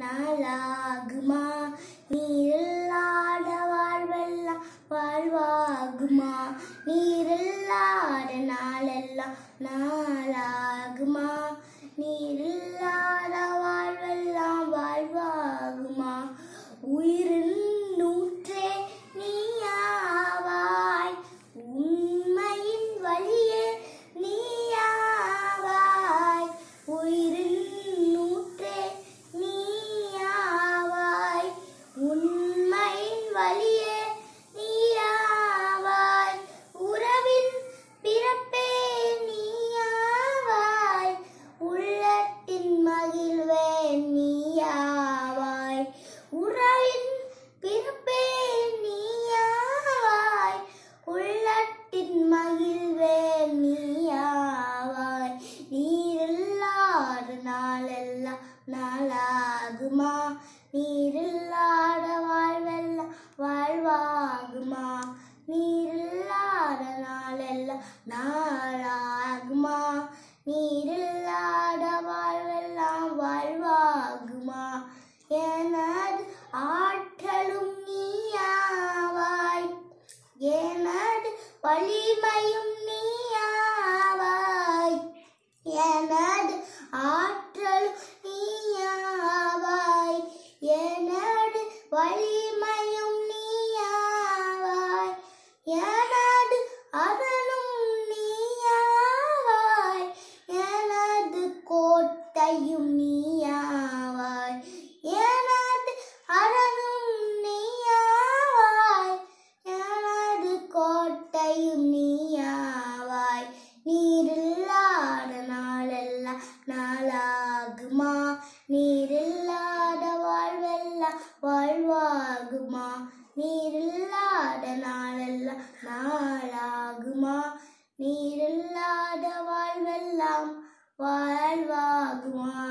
நாளாகுமா நீ இல்லாத வாழ்வெல்லாம் வாழ்வாகுமா நீ இல்லாத நாளெல்லாம் நாளாகுமா நீ வாழ் நீரில்லாத வாழ்வெல்ல வாழ்வாகுமா நீரில்லாத நாளெல்ல நாளாகுமா நீரில்லாத வாழ்வெல்லாம் வாழ்வாகுமா எனது ஆற்றலும் நீயாவாய் எனது வலிமையும் நீ வலிமையும் நீயாவாய் எனது அதனும் நீயாவாய் எனது கோட்டையும் நீயாவாய் எனது அரணும் நீயாவாய் எனது கோட்டையும் நீயாவாய் நீரில்லாத நாளெல்லாம் நாளாகுமா நீரில்லா நாளாகுமா நீரில்லாத நாளெல்லாம் நாளாகுமா நீரில்லாத வாழ்வெல்லாம் வாழ்வாகுமா